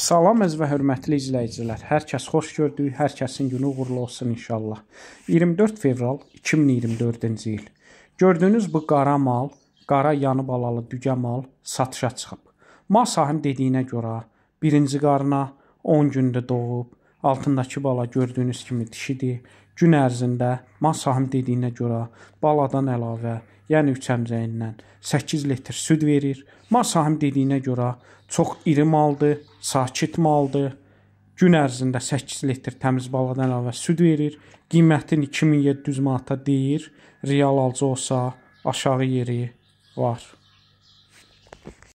Salam əziz və hörmətli izləyicilər. Hər kəs xoş gördük. Hər kəsin günü uğurlu olsun inşallah. 24 fevral 2024-cü il. Gördüyünüz bu qara mal, qara yanı balalı dügə mal satışa çıxıb. Mal sahib dediyinə görə birinci qarına 10 gündə doğub, Altındakı bala gördüyünüz kimi dişidir. Gün ərzində masahım dediyinə görə baladan əlavə, yəni üçəmcəyindən 8 litr süd verir. Masahım dediyinə görə çox iri maldır, sakit maldır. Gün ərzində 8 litr təmiz baladan əlavə süd verir. Qiymətini 2700 manata deyir. Real alca olsa aşağı yeri var.